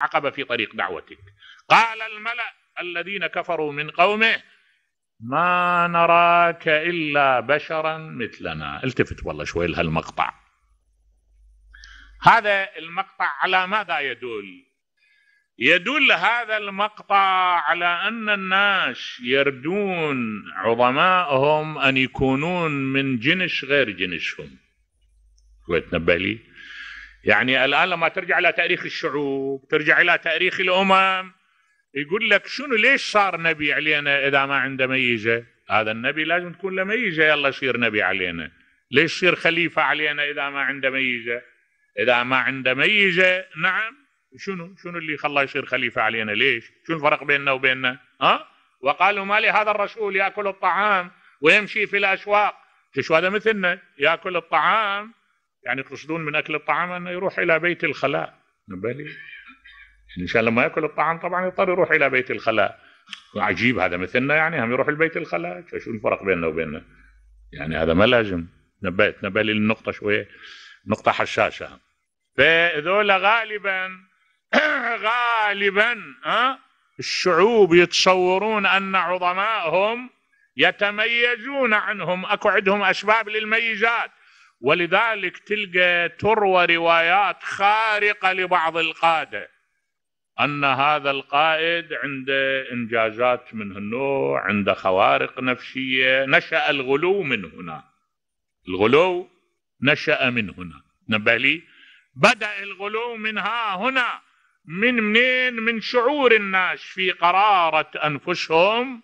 عقبة في طريق دعوتك قال الملأ الذين كفروا من قومه ما نراك إلا بشرا مثلنا التفت والله شوي لهالمقطع هذا المقطع على ماذا يدل يدل هذا المقطع على أن الناس يردون عظمائهم أن يكونون من جنس غير جنسهم تنبه لي يعني الآن لما ترجع إلى تاريخ الشعوب ترجع إلى تاريخ الأمم يقول لك شنو ليش صار نبي علينا إذا ما عنده ميزة هذا النبي لازم تكون له ميزة يلا يصير نبي علينا ليش يصير خليفة علينا إذا ما عنده ميزة إذا ما عنده ميزة نعم شنو شنو اللي خلاه يصير خليفة علينا ليش شنو الفرق بيننا وبيننا ها وقالوا ما هذا الرسول يأكل الطعام ويمشي في الأسواق شو هذا مثلنا يأكل الطعام يعني يقصدون من أكل الطعام أنه يروح إلى بيت الخلاء بالي الإنسان يعني لما يأكل الطعام طبعا يضطر يروح إلى بيت الخلاء عجيب هذا مثلنا يعني هم يروح البيت الخلاء شو الفرق بيننا وبيننا يعني هذا ما لازم نبيت نبالي النقطة شوية نقطة حشاشة فذولا غالبا غالبا الشعوب يتصورون أن عظمائهم يتميزون عنهم أكو عندهم أسباب للميزات ولذلك تلقى تروى روايات خارقة لبعض القادة أن هذا القائد عنده إنجازات من النوع عنده خوارق نفسية نشأ الغلو من هنا الغلو نشأ من هنا نبالي لي بدأ الغلو من ها هنا من منين من شعور الناس في قرارة أنفسهم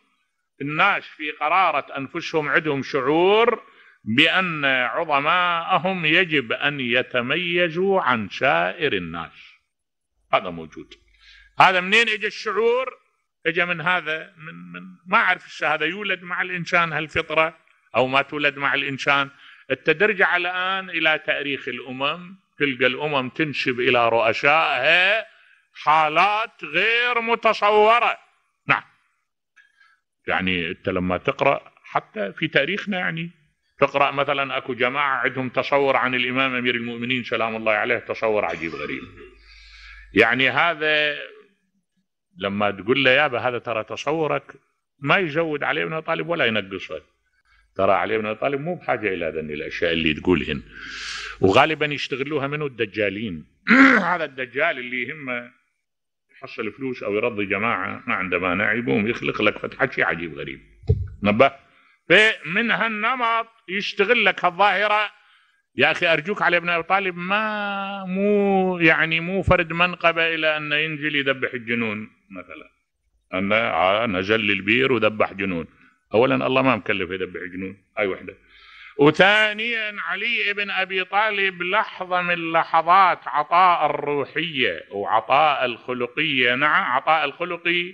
الناس في قرارة أنفسهم عندهم شعور بأن عظماءهم يجب أن يتميزوا عن سائر الناس هذا موجود هذا منين اجى الشعور اجى من هذا من, من ما اعرف هذا يولد مع الانسان هالفطره او ما تولد مع الانسان انت ترجع الان الى تاريخ الامم تلقى الامم تنشب الى رؤسائها حالات غير متصوره نعم يعني انت لما تقرا حتى في تاريخنا يعني تقرأ مثلا أكو جماعة عندهم تصور عن الإمام أمير المؤمنين سلام الله عليه تصور عجيب غريب يعني هذا لما تقول له يابا هذا ترى تصورك ما يزود علي بن طالب ولا ينقصه ترى علي بن طالب مو بحاجه الى ذن الاشياء اللي تقولهن وغالبا يشتغلوها منه الدجالين هذا الدجال اللي يهمه يحصل فلوس او يرضي جماعه ما عنده مانع يقوم يخلق لك فتحه شيء عجيب غريب نبه من هالنمط يشتغل لك هالظاهره يا اخي ارجوك علي ابن ابي طالب ما مو يعني مو فرد منقبه الى ان ينزل يذبح الجنون مثلا ان نزل البير وذبح جنون اولا الله ما مكلف يذبح جنون هاي وحده وثانيا علي بن ابي طالب لحظه من لحظات عطاء الروحيه وعطاء الخلقيه نعم عطاء الخلقي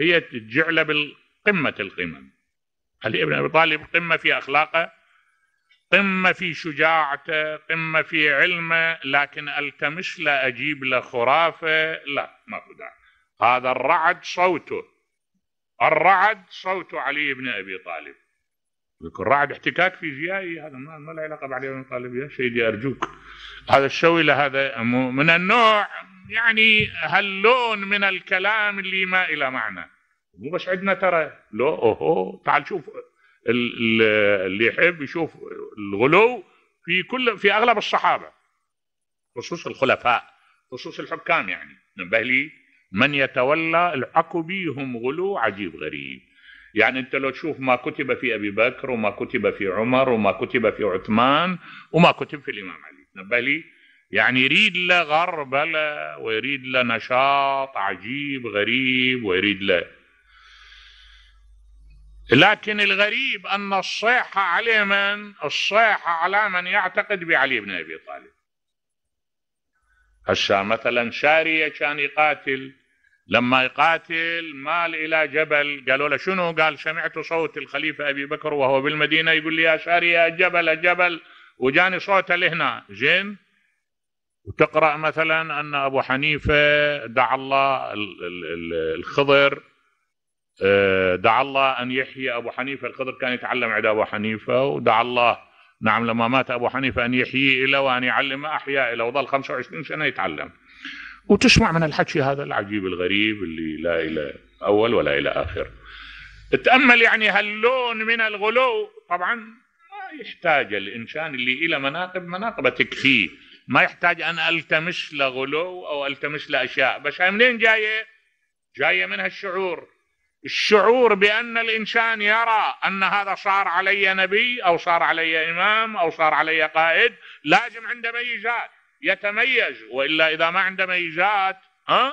هي تجعله بالقمه القمم علي بن ابي طالب قمه في اخلاقه قمه في شجاعته قمه في علمه لكن التمس لا اجيب له خرافه لا ماكو داعي هذا الرعد صوته الرعد صوت علي بن ابي طالب يكون رعد احتكاك فيزيائي هذا ما ما له علاقه بعلي بن ابي طالب يا سيدي ارجوك هذا الشوي هذا من النوع يعني هاللون من الكلام اللي ما إلى معنى مو بس عندنا ترى لو اوهو تعال شوف اللي يحب يشوف الغلو في كل في اغلب الصحابه خصوص الخلفاء خصوص الحكام يعني نبه لي من يتولى الحق بهم غلو عجيب غريب يعني انت لو تشوف ما كتب في ابي بكر وما كتب في عمر وما كتب في عثمان وما كتب في الامام علي نبه لي يعني يريد له غربله ويريد له نشاط عجيب غريب ويريد له لكن الغريب أن الصيحة على من الصيحة على من يعتقد بعلي بن أبي طالب هسا مثلا شارية كان يقاتل لما يقاتل مال إلى جبل قالوا له شنو قال سمعت صوت الخليفة أبي بكر وهو بالمدينة يقول لي يا شارية الجبل الجبل وجاني صوته لهنا زين وتقرأ مثلا أن أبو حنيفة دعا الله الخضر آه، دعا الله أن يحيي أبو حنيفة الخضر كان يتعلم عند أبو حنيفة ودعا الله نعم لما مات أبو حنيفة أن يحييه إلى وأن يعلم أحياء إلى وظل 25 سنة يتعلم وتسمع من الحكي هذا العجيب الغريب اللي لا إلى أول ولا إلى آخر تأمل يعني هاللون من الغلو طبعا ما يحتاج الإنسان اللي إلى مناقب مناقبه تكفيه ما يحتاج أن ألتمس لغلو أو ألتمس لأشياء بس منين جاية جاية من هالشعور الشعور بأن الإنسان يرى أن هذا صار علي نبي أو صار علي إمام أو صار علي قائد لازم عنده ميزات يتميز وإلا إذا ما عنده ميزات ها